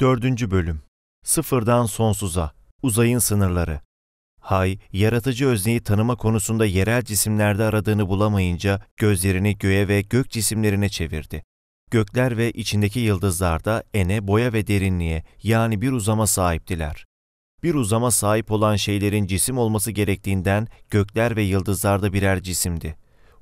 4. Bölüm Sıfırdan Sonsuza Uzayın Sınırları Hay, yaratıcı özneyi tanıma konusunda yerel cisimlerde aradığını bulamayınca gözlerini göğe ve gök cisimlerine çevirdi. Gökler ve içindeki yıldızlar da ene, boya ve derinliğe yani bir uzama sahiptiler. Bir uzama sahip olan şeylerin cisim olması gerektiğinden gökler ve yıldızlar da birer cisimdi.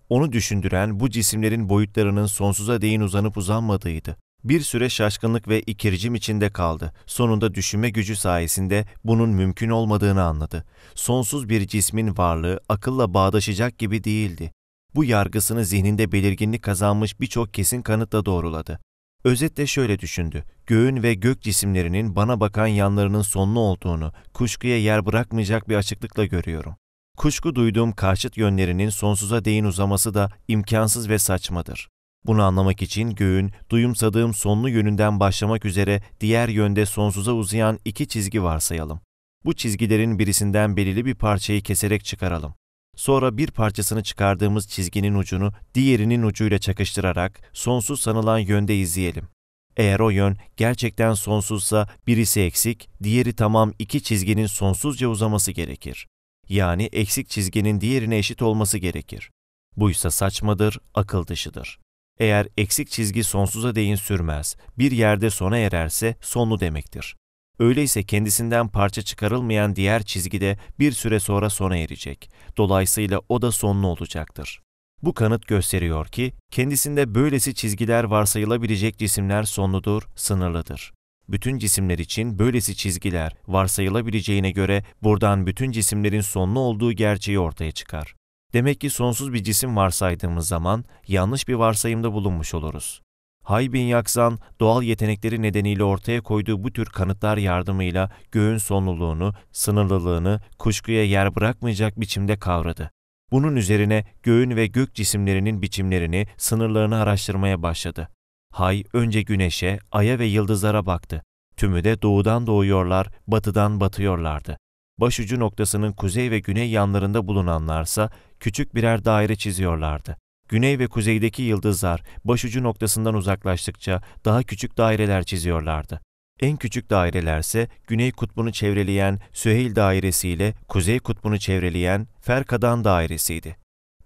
Onu düşündüren bu cisimlerin boyutlarının sonsuza değin uzanıp uzanmadığıydı. Bir süre şaşkınlık ve ikircim içinde kaldı. Sonunda düşünme gücü sayesinde bunun mümkün olmadığını anladı. Sonsuz bir cismin varlığı akılla bağdaşacak gibi değildi. Bu yargısını zihninde belirginlik kazanmış birçok kesin kanıtla doğruladı. Özetle şöyle düşündü. Göğün ve gök cisimlerinin bana bakan yanlarının sonlu olduğunu, kuşkuya yer bırakmayacak bir açıklıkla görüyorum. Kuşku duyduğum karşıt yönlerinin sonsuza değin uzaması da imkansız ve saçmadır. Bunu anlamak için göğün duyumsadığım sonlu yönünden başlamak üzere diğer yönde sonsuza uzayan iki çizgi varsayalım. Bu çizgilerin birisinden belirli bir parçayı keserek çıkaralım. Sonra bir parçasını çıkardığımız çizginin ucunu diğerinin ucuyla çakıştırarak sonsuz sanılan yönde izleyelim. Eğer o yön gerçekten sonsuzsa birisi eksik, diğeri tamam iki çizginin sonsuzca uzaması gerekir. Yani eksik çizginin diğerine eşit olması gerekir. Buysa saçmadır, akıl dışıdır. Eğer eksik çizgi sonsuza değin sürmez, bir yerde sona ererse sonlu demektir. Öyleyse kendisinden parça çıkarılmayan diğer çizgi de bir süre sonra sona erecek. Dolayısıyla o da sonlu olacaktır. Bu kanıt gösteriyor ki kendisinde böylesi çizgiler varsayılabilecek cisimler sonludur, sınırlıdır. Bütün cisimler için böylesi çizgiler varsayılabileceğine göre buradan bütün cisimlerin sonlu olduğu gerçeği ortaya çıkar. Demek ki sonsuz bir cisim varsaydığımız zaman yanlış bir varsayımda bulunmuş oluruz. bin Yaksan, doğal yetenekleri nedeniyle ortaya koyduğu bu tür kanıtlar yardımıyla göğün sonluluğunu, sınırlılığını kuşkuya yer bırakmayacak biçimde kavradı. Bunun üzerine göğün ve gök cisimlerinin biçimlerini, sınırlarını araştırmaya başladı. Hay önce güneşe, aya ve yıldızlara baktı. Tümü de doğudan doğuyorlar, batıdan batıyorlardı başucu noktasının kuzey ve güney yanlarında bulunanlarsa küçük birer daire çiziyorlardı. Güney ve kuzeydeki yıldızlar başucu noktasından uzaklaştıkça daha küçük daireler çiziyorlardı. En küçük dairelerse güney kutbunu çevreleyen Süheyl dairesi ile kuzey kutbunu çevreleyen Ferkadan dairesiydi.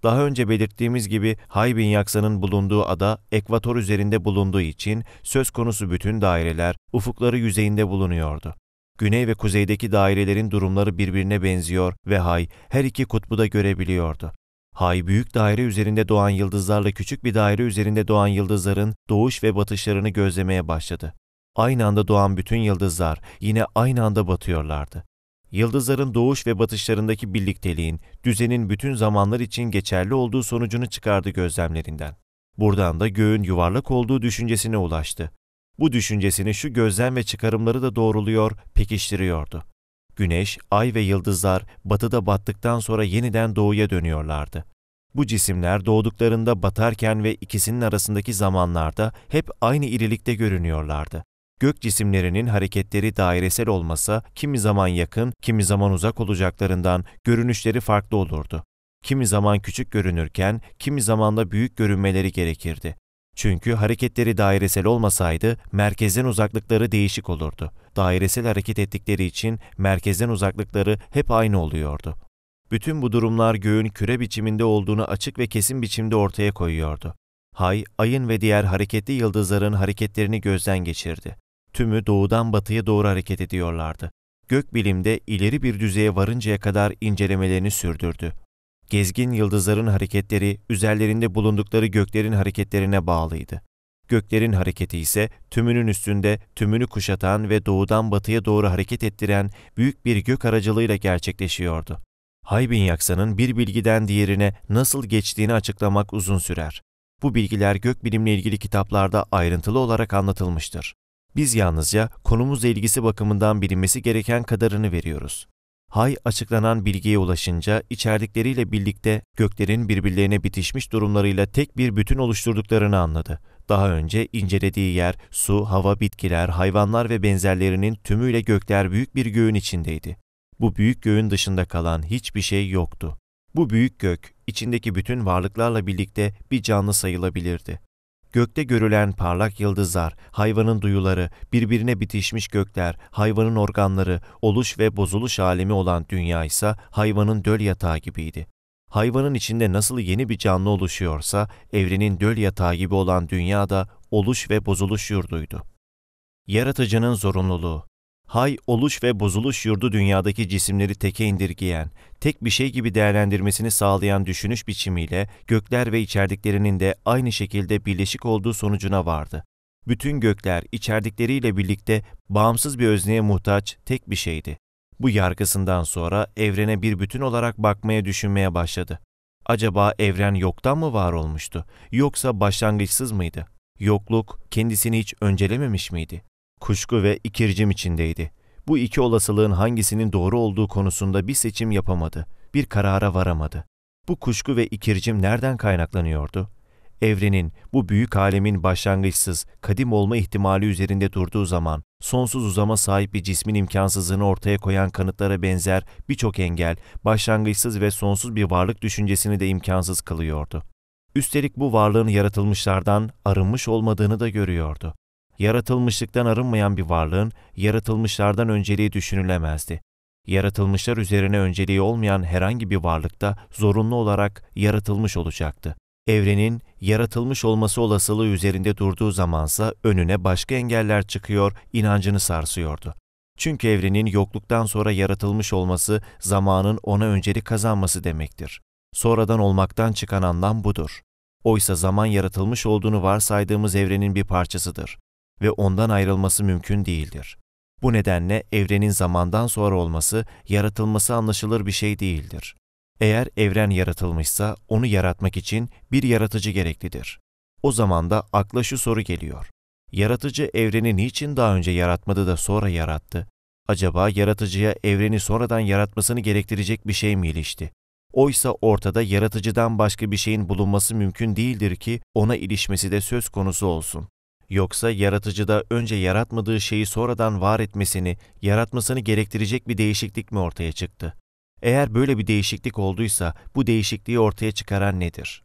Daha önce belirttiğimiz gibi Haybin Yaksa'nın bulunduğu ada ekvator üzerinde bulunduğu için söz konusu bütün daireler ufukları yüzeyinde bulunuyordu. Güney ve kuzeydeki dairelerin durumları birbirine benziyor ve Hay her iki kutbu da görebiliyordu. Hay büyük daire üzerinde doğan yıldızlarla küçük bir daire üzerinde doğan yıldızların doğuş ve batışlarını gözlemeye başladı. Aynı anda doğan bütün yıldızlar yine aynı anda batıyorlardı. Yıldızların doğuş ve batışlarındaki birlikteliğin, düzenin bütün zamanlar için geçerli olduğu sonucunu çıkardı gözlemlerinden. Buradan da göğün yuvarlak olduğu düşüncesine ulaştı. Bu düşüncesini şu gözlem ve çıkarımları da doğruluyor, pekiştiriyordu. Güneş, ay ve yıldızlar batıda battıktan sonra yeniden doğuya dönüyorlardı. Bu cisimler doğduklarında batarken ve ikisinin arasındaki zamanlarda hep aynı irilikte görünüyorlardı. Gök cisimlerinin hareketleri dairesel olmasa kimi zaman yakın, kimi zaman uzak olacaklarından görünüşleri farklı olurdu. Kimi zaman küçük görünürken, kimi zaman da büyük görünmeleri gerekirdi. Çünkü hareketleri dairesel olmasaydı merkezden uzaklıkları değişik olurdu. Dairesel hareket ettikleri için merkezden uzaklıkları hep aynı oluyordu. Bütün bu durumlar göğün küre biçiminde olduğunu açık ve kesin biçimde ortaya koyuyordu. Hay, ayın ve diğer hareketli yıldızların hareketlerini gözden geçirdi. Tümü doğudan batıya doğru hareket ediyorlardı. Gökbilimde ileri bir düzeye varıncaya kadar incelemelerini sürdürdü. Gezgin yıldızların hareketleri üzerlerinde bulundukları göklerin hareketlerine bağlıydı. Göklerin hareketi ise tümünün üstünde tümünü kuşatan ve doğudan batıya doğru hareket ettiren büyük bir gök aracılığıyla gerçekleşiyordu. Haybin Yaksa'nın bir bilgiden diğerine nasıl geçtiğini açıklamak uzun sürer. Bu bilgiler gökbilimle ilgili kitaplarda ayrıntılı olarak anlatılmıştır. Biz yalnızca konumuz ilgisi bakımından bilinmesi gereken kadarını veriyoruz. Hay açıklanan bilgiye ulaşınca içerdikleriyle birlikte göklerin birbirlerine bitişmiş durumlarıyla tek bir bütün oluşturduklarını anladı. Daha önce incelediği yer su, hava, bitkiler, hayvanlar ve benzerlerinin tümüyle gökler büyük bir göğün içindeydi. Bu büyük göğün dışında kalan hiçbir şey yoktu. Bu büyük gök içindeki bütün varlıklarla birlikte bir canlı sayılabilirdi. Gökte görülen parlak yıldızlar, hayvanın duyuları, birbirine bitişmiş gökler, hayvanın organları, oluş ve bozuluş alemi olan dünya ise hayvanın döl yatağı gibiydi. Hayvanın içinde nasıl yeni bir canlı oluşuyorsa, evrenin döl yatağı gibi olan dünya da oluş ve bozuluş yurduydu. Yaratıcının zorunluluğu hay oluş ve bozuluş yurdu dünyadaki cisimleri teke indirgeyen, tek bir şey gibi değerlendirmesini sağlayan düşünüş biçimiyle gökler ve içerdiklerinin de aynı şekilde birleşik olduğu sonucuna vardı. Bütün gökler içerdikleriyle birlikte bağımsız bir özneye muhtaç tek bir şeydi. Bu yargısından sonra evrene bir bütün olarak bakmaya düşünmeye başladı. Acaba evren yoktan mı var olmuştu yoksa başlangıçsız mıydı? Yokluk kendisini hiç öncelememiş miydi? kuşku ve ikircim içindeydi. Bu iki olasılığın hangisinin doğru olduğu konusunda bir seçim yapamadı, bir karara varamadı. Bu kuşku ve ikircim nereden kaynaklanıyordu? Evrenin, bu büyük alemin başlangıçsız, kadim olma ihtimali üzerinde durduğu zaman, sonsuz uzama sahip bir cismin imkansızlığını ortaya koyan kanıtlara benzer birçok engel, başlangıçsız ve sonsuz bir varlık düşüncesini de imkansız kılıyordu. Üstelik bu varlığın yaratılmışlardan arınmış olmadığını da görüyordu yaratılmışlıktan arınmayan bir varlığın yaratılmışlardan önceliği düşünülemezdi. Yaratılmışlar üzerine önceliği olmayan herhangi bir varlıkta zorunlu olarak yaratılmış olacaktı. Evrenin yaratılmış olması olasılığı üzerinde durduğu zamansa önüne başka engeller çıkıyor, inancını sarsıyordu. Çünkü evrenin yokluktan sonra yaratılmış olması zamanın ona önceli kazanması demektir. Sonradan olmaktan çıkan anlam budur. Oysa zaman yaratılmış olduğunu varsaydığımız evrenin bir parçasıdır ve ondan ayrılması mümkün değildir. Bu nedenle evrenin zamandan sonra olması, yaratılması anlaşılır bir şey değildir. Eğer evren yaratılmışsa onu yaratmak için bir yaratıcı gereklidir. O zaman da akla şu soru geliyor. Yaratıcı evreni niçin daha önce yaratmadı da sonra yarattı? Acaba yaratıcıya evreni sonradan yaratmasını gerektirecek bir şey mi ilişti? Oysa ortada yaratıcıdan başka bir şeyin bulunması mümkün değildir ki ona ilişmesi de söz konusu olsun. Yoksa yaratıcı da önce yaratmadığı şeyi sonradan var etmesini, yaratmasını gerektirecek bir değişiklik mi ortaya çıktı? Eğer böyle bir değişiklik olduysa bu değişikliği ortaya çıkaran nedir?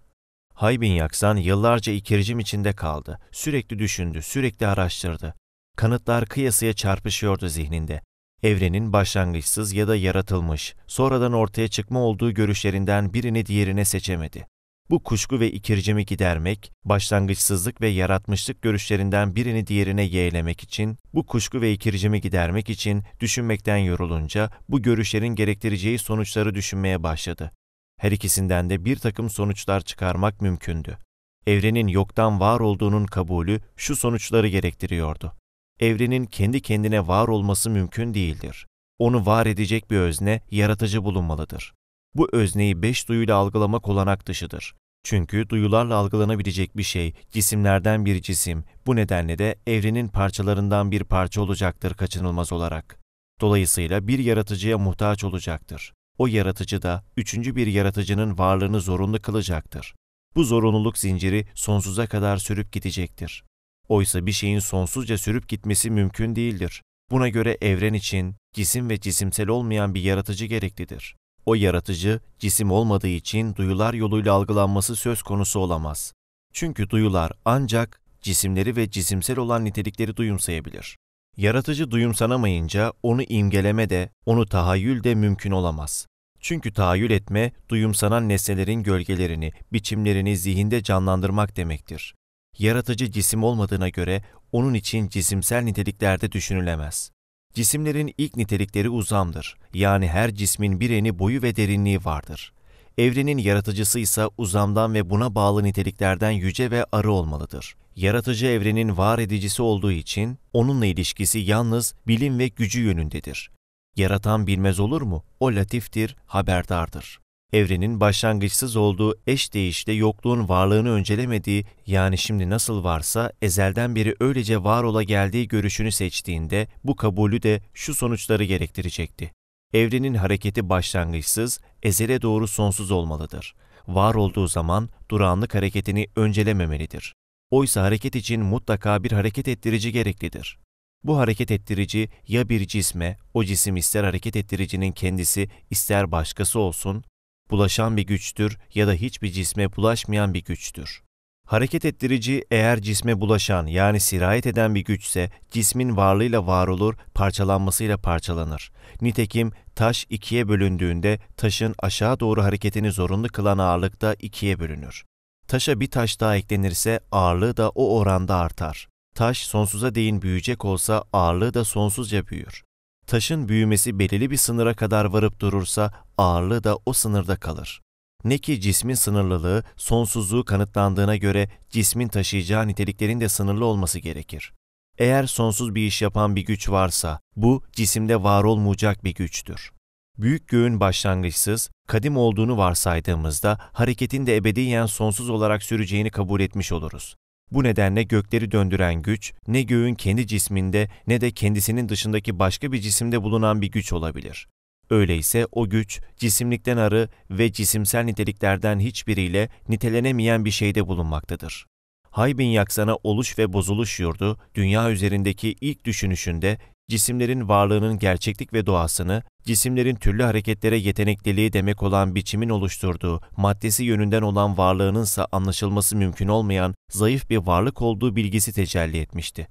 Haybin Yaksan yıllarca ikircim içinde kaldı. Sürekli düşündü, sürekli araştırdı. Kanıtlar kıyasıya çarpışıyordu zihninde. Evrenin başlangıçsız ya da yaratılmış, sonradan ortaya çıkma olduğu görüşlerinden birini diğerine seçemedi. Bu kuşku ve ikircimi gidermek, başlangıçsızlık ve yaratmışlık görüşlerinden birini diğerine yeğlemek için, bu kuşku ve ikircimi gidermek için düşünmekten yorulunca bu görüşlerin gerektireceği sonuçları düşünmeye başladı. Her ikisinden de bir takım sonuçlar çıkarmak mümkündü. Evrenin yoktan var olduğunun kabulü şu sonuçları gerektiriyordu. Evrenin kendi kendine var olması mümkün değildir. Onu var edecek bir özne, yaratıcı bulunmalıdır bu özneyi beş duyuyla algılamak olanak dışıdır. Çünkü duyularla algılanabilecek bir şey, cisimlerden bir cisim, bu nedenle de evrenin parçalarından bir parça olacaktır kaçınılmaz olarak. Dolayısıyla bir yaratıcıya muhtaç olacaktır. O yaratıcı da üçüncü bir yaratıcının varlığını zorunlu kılacaktır. Bu zorunluluk zinciri sonsuza kadar sürüp gidecektir. Oysa bir şeyin sonsuzca sürüp gitmesi mümkün değildir. Buna göre evren için cisim ve cisimsel olmayan bir yaratıcı gereklidir. O yaratıcı, cisim olmadığı için duyular yoluyla algılanması söz konusu olamaz. Çünkü duyular ancak cisimleri ve cisimsel olan nitelikleri duyumsayabilir. Yaratıcı duyumsanamayınca onu imgeleme de, onu tahayyül de mümkün olamaz. Çünkü tahayyül etme, duyumsanan nesnelerin gölgelerini, biçimlerini zihinde canlandırmak demektir. Yaratıcı cisim olmadığına göre onun için cisimsel nitelikler de düşünülemez. Cisimlerin ilk nitelikleri uzamdır. Yani her cismin bir eni boyu ve derinliği vardır. Evrenin yaratıcısı ise uzamdan ve buna bağlı niteliklerden yüce ve arı olmalıdır. Yaratıcı evrenin var edicisi olduğu için onunla ilişkisi yalnız bilim ve gücü yönündedir. Yaratan bilmez olur mu? O latiftir, haberdardır evrenin başlangıçsız olduğu eş değişte yokluğun varlığını öncelemediği, yani şimdi nasıl varsa ezelden beri öylece var ola geldiği görüşünü seçtiğinde bu kabulü de şu sonuçları gerektirecekti. Evrenin hareketi başlangıçsız, ezele doğru sonsuz olmalıdır. Var olduğu zaman durağanlık hareketini öncelememelidir. Oysa hareket için mutlaka bir hareket ettirici gereklidir. Bu hareket ettirici ya bir cisme, o cisim ister hareket ettiricinin kendisi ister başkası olsun bulaşan bir güçtür ya da hiçbir cisme bulaşmayan bir güçtür. Hareket ettirici eğer cisme bulaşan yani sirayet eden bir güçse cismin varlığıyla var olur, parçalanmasıyla parçalanır. Nitekim taş ikiye bölündüğünde taşın aşağı doğru hareketini zorunlu kılan ağırlık da ikiye bölünür. Taşa bir taş daha eklenirse ağırlığı da o oranda artar. Taş sonsuza değin büyüyecek olsa ağırlığı da sonsuzca büyür. Taşın büyümesi belirli bir sınıra kadar varıp durursa ağırlığı da o sınırda kalır. Ne ki cismin sınırlılığı, sonsuzluğu kanıtlandığına göre cismin taşıyacağı niteliklerin de sınırlı olması gerekir. Eğer sonsuz bir iş yapan bir güç varsa, bu cisimde var olmayacak bir güçtür. Büyük göğün başlangıçsız, kadim olduğunu varsaydığımızda hareketin de ebediyen sonsuz olarak süreceğini kabul etmiş oluruz. Bu nedenle gökleri döndüren güç ne göğün kendi cisminde ne de kendisinin dışındaki başka bir cisimde bulunan bir güç olabilir. Öyleyse o güç cisimlikten arı ve cisimsel niteliklerden hiçbiriyle nitelenemeyen bir şeyde bulunmaktadır. Haybin Yaksan'a oluş ve bozuluş yurdu, dünya üzerindeki ilk düşünüşünde cisimlerin varlığının gerçeklik ve doğasını, cisimlerin türlü hareketlere yetenekliliği demek olan biçimin oluşturduğu, maddesi yönünden olan varlığınınsa anlaşılması mümkün olmayan zayıf bir varlık olduğu bilgisi tecelli etmişti.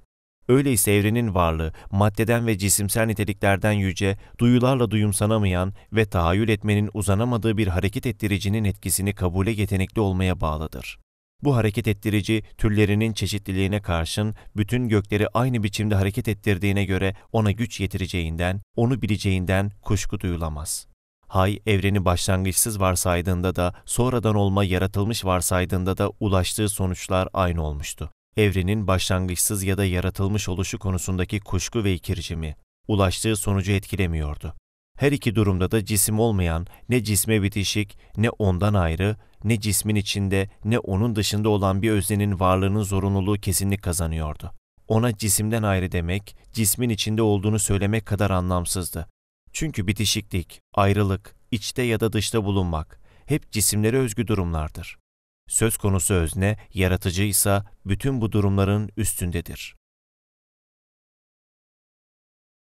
Öyleyse evrenin varlığı, maddeden ve cisimsel niteliklerden yüce, duyularla duyumsanamayan ve tahayyül etmenin uzanamadığı bir hareket ettiricinin etkisini kabule yetenekli olmaya bağlıdır. Bu hareket ettirici türlerinin çeşitliliğine karşın bütün gökleri aynı biçimde hareket ettirdiğine göre ona güç yetireceğinden, onu bileceğinden kuşku duyulamaz. Hay, evreni başlangıçsız varsaydığında da, sonradan olma yaratılmış varsaydığında da ulaştığı sonuçlar aynı olmuştu. Evrenin başlangıçsız ya da yaratılmış oluşu konusundaki kuşku ve ikircimi, ulaştığı sonucu etkilemiyordu. Her iki durumda da cisim olmayan, ne cisme bitişik, ne ondan ayrı, ne cismin içinde ne onun dışında olan bir öznenin varlığının zorunluluğu kesinlik kazanıyordu. Ona cisimden ayrı demek, cismin içinde olduğunu söylemek kadar anlamsızdı. Çünkü bitişiklik, ayrılık, içte ya da dışta bulunmak hep cisimlere özgü durumlardır. Söz konusu özne, yaratıcı ise bütün bu durumların üstündedir.